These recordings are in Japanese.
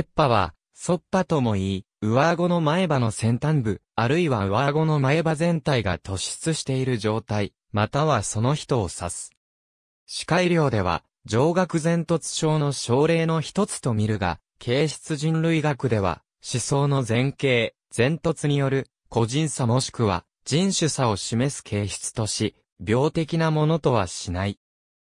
っ歯は、っ波とも言い、上顎の前歯の先端部、あるいは上顎の前歯全体が突出している状態、またはその人を指す。科医量では、上顎前突症の症例の一つと見るが、形質人類学では、思想の前傾、前突による、個人差もしくは、人種差を示す形質とし、病的なものとはしない。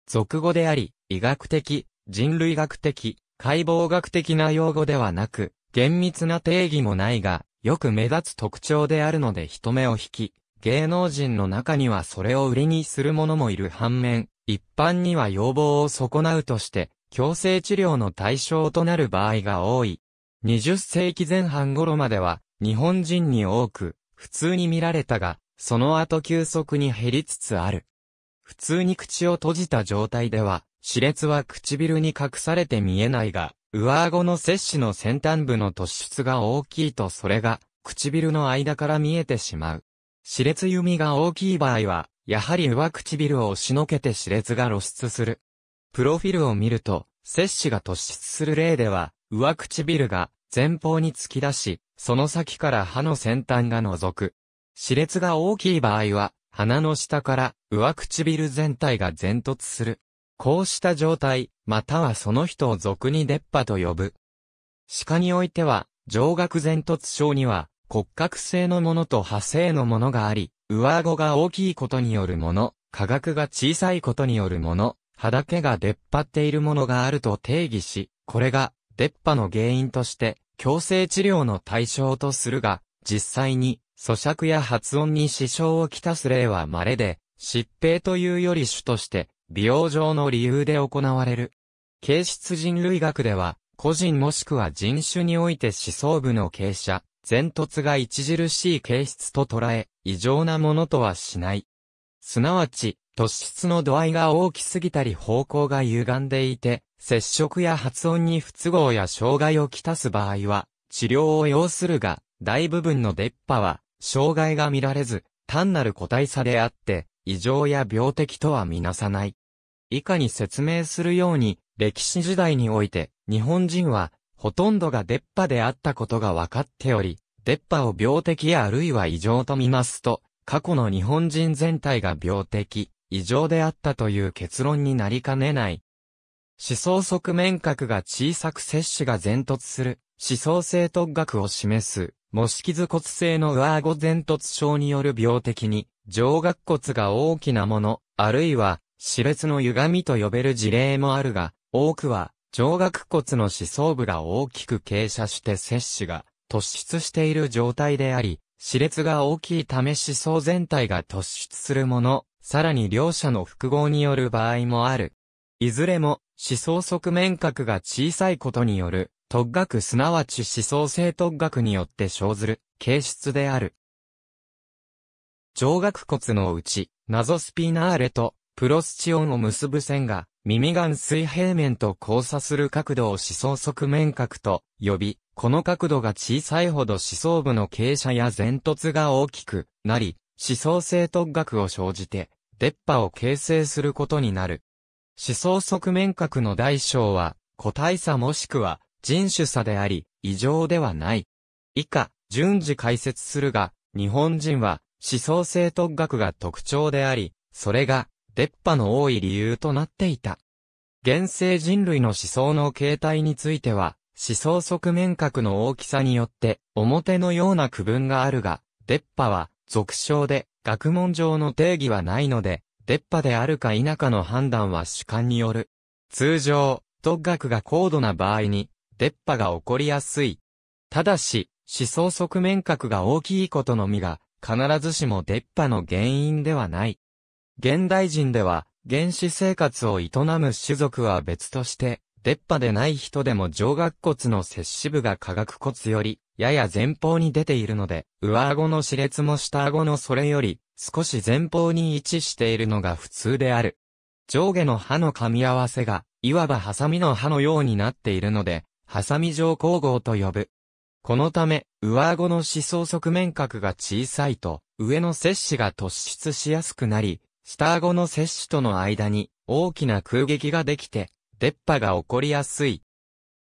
俗語であり、医学的、人類学的、解剖学的な用語ではなく、厳密な定義もないが、よく目立つ特徴であるので人目を引き、芸能人の中にはそれを売りにする者もいる反面、一般には要望を損なうとして、強制治療の対象となる場合が多い。20世紀前半頃までは、日本人に多く、普通に見られたが、その後急速に減りつつある。普通に口を閉じた状態では、歯列は唇に隠されて見えないが、上顎の摂氏の先端部の突出が大きいとそれが、唇の間から見えてしまう。歯列弓が大きい場合は、やはり上唇を押しのけて歯列が露出する。プロフィルを見ると、摂氏が突出する例では、上唇が前方に突き出し、その先から歯の先端が覗く。歯列が大きい場合は、鼻の下から上唇全体が前突する。こうした状態、またはその人を俗に出っ歯と呼ぶ。鹿においては、上顎前突症には、骨格性のものと派生のものがあり、上顎が大きいことによるもの、化学が小さいことによるもの、歯だけが出っ張っているものがあると定義し、これが出っ歯の原因として、強制治療の対象とするが、実際に、咀嚼や発音に支障をきたす例は稀で、疾病というより主として、美容上の理由で行われる。形質人類学では、個人もしくは人種において思想部の傾斜、前突が著しい形質と捉え、異常なものとはしない。すなわち、突出の度合いが大きすぎたり方向が歪んでいて、接触や発音に不都合や障害をきたす場合は、治療を要するが、大部分の出っ歯は、障害が見られず、単なる個体差であって、異常や病的とはみなさない。以下に説明するように、歴史時代において、日本人は、ほとんどが出っ歯であったことが分かっており、出っ歯を病的やあるいは異常と見ますと、過去の日本人全体が病的、異常であったという結論になりかねない。思想側面角が小さく摂取が前突する、思想性突学を示す、模式図骨性の上顎前突症による病的に、上顎骨が大きなもの、あるいは死別の歪みと呼べる事例もあるが、多くは、上顎骨の思想部が大きく傾斜して摂取が突出している状態であり、死裂が大きいため思想全体が突出するもの、さらに両者の複合による場合もある。いずれも、思想側面角が小さいことによる、突学すなわち思想性突学によって生ずる、形質である。上顎骨のうち、謎スピナーレとプロスチオンを結ぶ線が、耳眼水平面と交差する角度を思想側面角と呼び、この角度が小さいほど思想部の傾斜や前突が大きくなり、思想性突角を生じて、出っ歯を形成することになる。思想側面角の大小は、個体差もしくは人種差であり、異常ではない。以下、順次解説するが、日本人は、思想性特学が特徴であり、それが、出っ歯の多い理由となっていた。現世人類の思想の形態については、思想側面格の大きさによって、表のような区分があるが、出っ歯は、俗称で、学問上の定義はないので、出っ歯であるか否かの判断は主観による。通常、独学が高度な場合に、出っ歯が起こりやすい。ただし、思想側面格が大きいことのみが、必ずしも出っ歯の原因ではない。現代人では、原始生活を営む種族は別として、出っ歯でない人でも上顎骨の接歯部が下顎骨より、やや前方に出ているので、上顎の歯列も下顎のそれより、少し前方に位置しているのが普通である。上下の歯の噛み合わせが、いわばハサミの歯のようになっているので、ハサミ状交合と呼ぶ。このため、上顎の思想側面角が小さいと、上の摂取が突出しやすくなり、下顎の摂取との間に大きな空撃ができて、出っ歯が起こりやすい。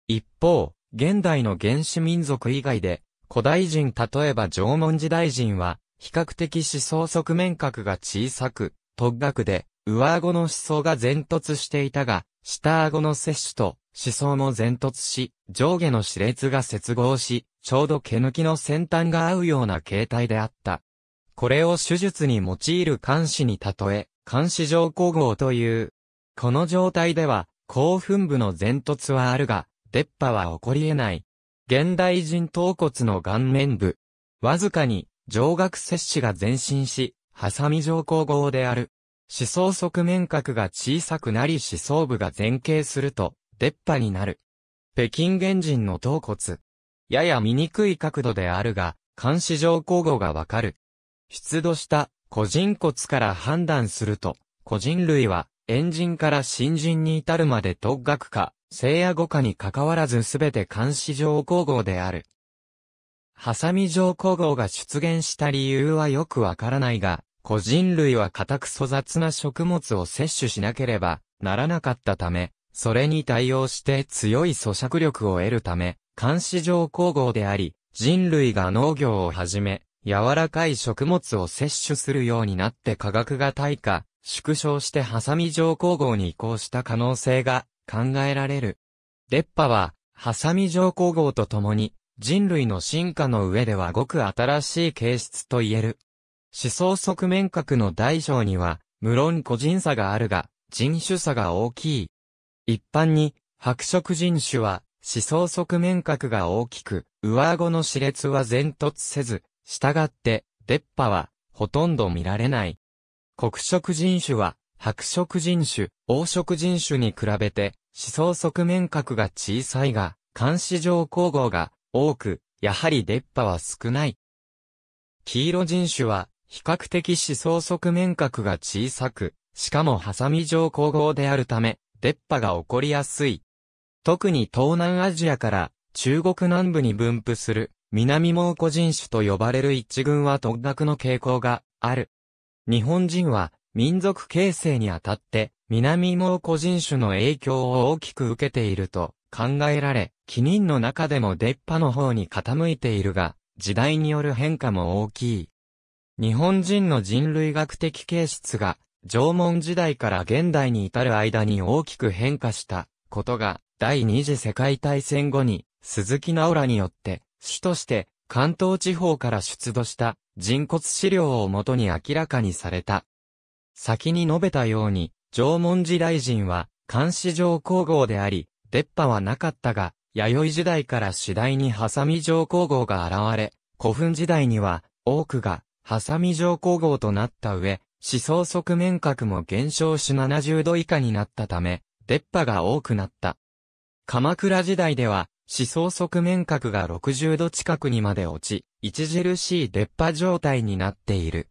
一方、現代の原始民族以外で、古代人例えば縄文時代人は、比較的思想側面角が小さく、突角で、上顎の思想が前突していたが、下顎の摂取と思想も前突し、上下の歯列が接合し、ちょうど毛抜きの先端が合うような形態であった。これを手術に用いる監視に例え、監視上候后という。この状態では、興奮部の前突はあるが、出っ歯は起こり得ない。現代人頭骨の顔面部。わずかに、上顎摂取が前進し、ハサミ上皇后である。思想側面角が小さくなり思想部が前傾すると、出っ歯になる。北京原人の頭骨。やや醜い角度であるが、監視上候后がわかる。出土した個人骨から判断すると、個人類は、猿人から新人に至るまで特学か、聖夜語かに関わらずすべて監視上皇后である。ハサミ上皇后が出現した理由はよくわからないが、個人類は固く粗雑な食物を摂取しなければならなかったため、それに対応して強い咀嚼力を得るため、監視上皇后であり、人類が農業をはじめ、柔らかい食物を摂取するようになって化学が退化、縮小してハサミ状光合に移行した可能性が考えられる。デッパは、ハサミ状光合とともに、人類の進化の上ではごく新しい形質と言える。思想側面核の大小には、無論個人差があるが、人種差が大きい。一般に、白色人種は、思想側面核が大きく、上顎の熾烈は前突せず、したがって、出っ歯は、ほとんど見られない。黒色人種は、白色人種、黄色人種に比べて、思想側面角が小さいが、監視上交合が多く、やはり出っ歯は少ない。黄色人種は、比較的思想側面角が小さく、しかもハサミ状交合であるため、出っ歯が起こりやすい。特に東南アジアから中国南部に分布する南蒙古人種と呼ばれる一群は独学の傾向がある。日本人は民族形成にあたって南蒙古人種の影響を大きく受けていると考えられ、記任の中でも出っ歯の方に傾いているが、時代による変化も大きい。日本人の人類学的形質が縄文時代から現代に至る間に大きく変化したことが第二次世界大戦後に鈴木直らによって主として、関東地方から出土した人骨資料をもとに明らかにされた。先に述べたように、縄文時代人は、監視上皇后であり、出っ歯はなかったが、弥生時代から次第にハサミ上皇后が現れ、古墳時代には、多くが、ハサミ上皇后となった上、思想側面角も減少し70度以下になったため、出っ歯が多くなった。鎌倉時代では、思想側面角が60度近くにまで落ち、著しい出っ歯状態になっている。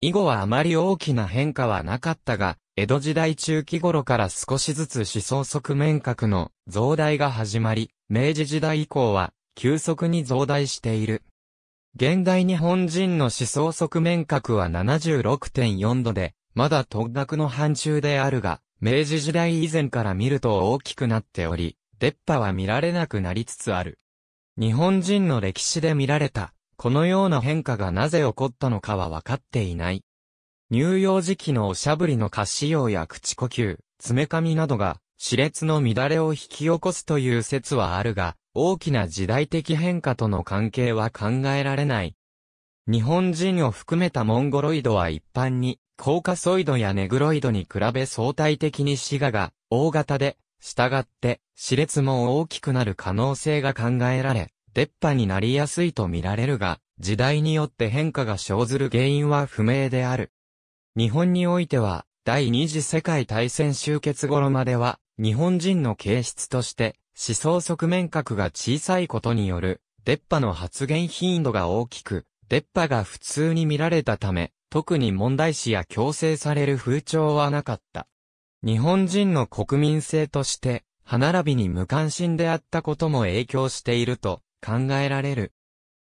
以後はあまり大きな変化はなかったが、江戸時代中期頃から少しずつ思想側面角の増大が始まり、明治時代以降は急速に増大している。現代日本人の思想側面角は76.4度で、まだ特学の範疇であるが、明治時代以前から見ると大きくなっており、出っ歯は見られなくなりつつある。日本人の歴史で見られた、このような変化がなぜ起こったのかは分かっていない。乳幼児期のおしゃぶりの過使用や口呼吸、爪噛みなどが、熾烈の乱れを引き起こすという説はあるが、大きな時代的変化との関係は考えられない。日本人を含めたモンゴロイドは一般に、コーカソイドやネグロイドに比べ相対的に死賀が大型でしたがって、熾列も大きくなる可能性が考えられ、出っ歯になりやすいと見られるが、時代によって変化が生ずる原因は不明である。日本においては、第二次世界大戦終結頃までは、日本人の形質として、思想側面角が小さいことによる、出っ歯の発言頻度が大きく、出っ歯が普通に見られたため、特に問題視や強制される風潮はなかった。日本人の国民性として、歯並びに無関心であったことも影響していると考えられる。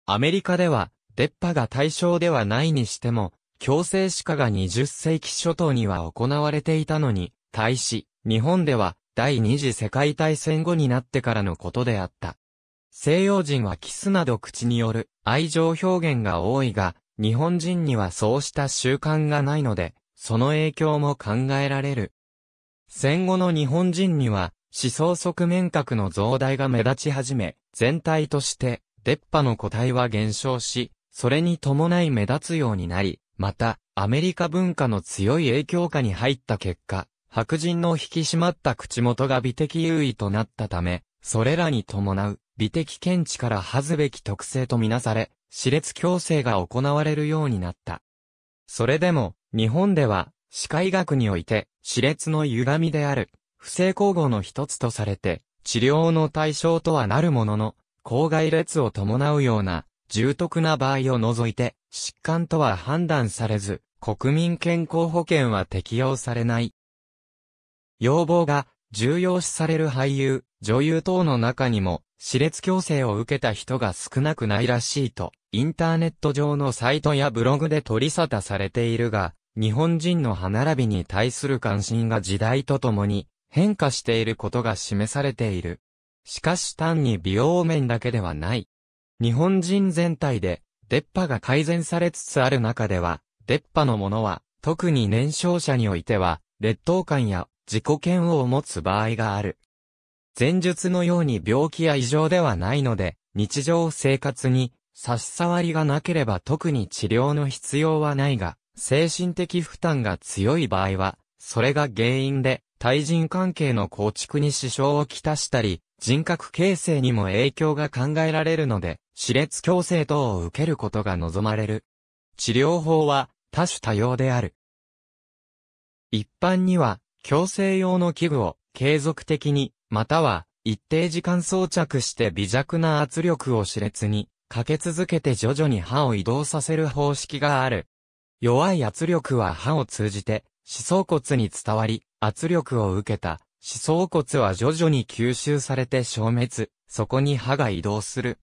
アメリカでは、出っ歯が対象ではないにしても、強制歯科が20世紀初頭には行われていたのに、対し、日本では第二次世界大戦後になってからのことであった。西洋人はキスなど口による愛情表現が多いが、日本人にはそうした習慣がないので、その影響も考えられる。戦後の日本人には、思想側面核の増大が目立ち始め、全体として、出っ歯の個体は減少し、それに伴い目立つようになり、また、アメリカ文化の強い影響下に入った結果、白人の引き締まった口元が美的優位となったため、それらに伴う美的見地から恥ずべき特性とみなされ、熾烈強制が行われるようになった。それでも、日本では、視界学において、熾烈の歪みである、不正交合の一つとされて、治療の対象とはなるものの、口外列を伴うような、重篤な場合を除いて、疾患とは判断されず、国民健康保険は適用されない。要望が重要視される俳優、女優等の中にも、熾烈矯正を受けた人が少なくないらしいと、インターネット上のサイトやブログで取り沙汰されているが、日本人の歯並びに対する関心が時代とともに変化していることが示されている。しかし単に美容面だけではない。日本人全体で出っ歯が改善されつつある中では、出っ歯のものは特に年少者においては劣等感や自己嫌悪を持つ場合がある。前述のように病気や異常ではないので、日常生活に差し障りがなければ特に治療の必要はないが、精神的負担が強い場合は、それが原因で、対人関係の構築に支障をきたしたり、人格形成にも影響が考えられるので、熾烈矯正等を受けることが望まれる。治療法は多種多様である。一般には、強制用の器具を継続的に、または一定時間装着して微弱な圧力を熾烈にかけ続けて徐々に歯を移動させる方式がある。弱い圧力は歯を通じて、歯槽骨に伝わり、圧力を受けた、思想骨は徐々に吸収されて消滅、そこに歯が移動する。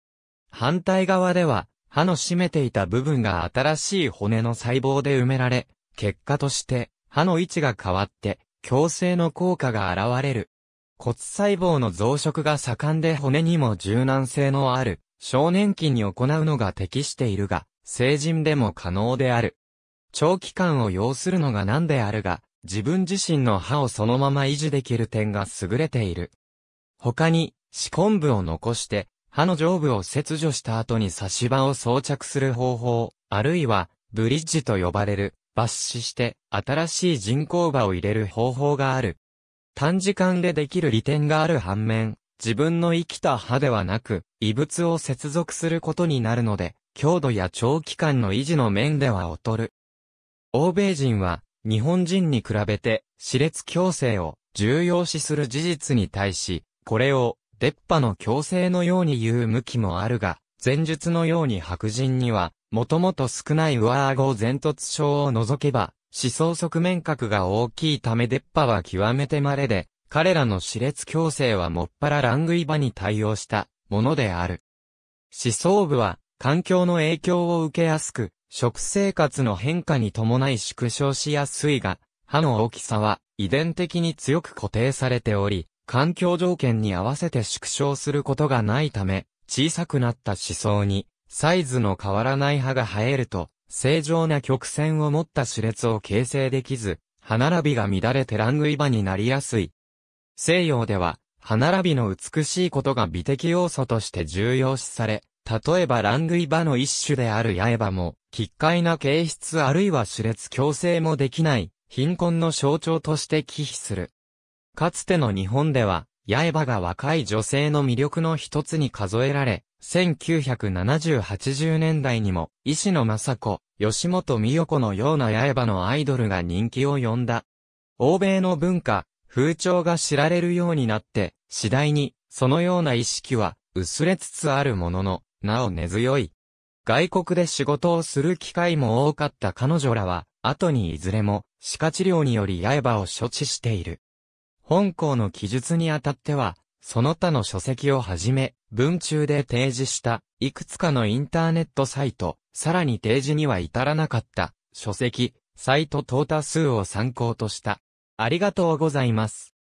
反対側では、歯の占めていた部分が新しい骨の細胞で埋められ、結果として歯の位置が変わって、矯正の効果が現れる。骨細胞の増殖が盛んで骨にも柔軟性のある、少年期に行うのが適しているが、成人でも可能である。長期間を要するのが何であるが、自分自身の歯をそのまま維持できる点が優れている。他に、歯根部を残して、歯の上部を切除した後に差し歯を装着する方法、あるいは、ブリッジと呼ばれる、抜歯して新しい人工歯を入れる方法がある。短時間でできる利点がある反面、自分の生きた歯ではなく、異物を接続することになるので、強度や長期間の維持の面では劣る。欧米人は、日本人に比べて、熾烈強制を重要視する事実に対し、これを、出っ歯の強制のように言う向きもあるが、前述のように白人には、もともと少ない上顎前突症を除けば、思想側面核が大きいため出っ歯は極めて稀で、彼らの熾烈強制はもっぱらラングイバに対応したものである。思想部は環境の影響を受けやすく、食生活の変化に伴い縮小しやすいが、歯の大きさは遺伝的に強く固定されており、環境条件に合わせて縮小することがないため、小さくなった思想に、サイズの変わらない歯が生えると、正常な曲線を持った歯列を形成できず、歯並びが乱れてングイバになりやすい。西洋では、歯並びの美しいことが美的要素として重要視され、例えばラングイバの一種である八重歯も、奇怪な形質あるいは種烈強制もできない、貧困の象徴として忌避する。かつての日本では、八重歯が若い女性の魅力の一つに数えられ、1970-80年代にも、石野雅子、吉本美代子のような八重歯のアイドルが人気を呼んだ。欧米の文化、風潮が知られるようになって、次第に、そのような意識は、薄れつつあるものの、なお根強い。外国で仕事をする機会も多かった彼女らは、後にいずれも、歯科治療により刃を処置している。本校の記述にあたっては、その他の書籍をはじめ、文中で提示した、いくつかのインターネットサイト、さらに提示には至らなかった、書籍、サイト等多数を参考とした。ありがとうございます。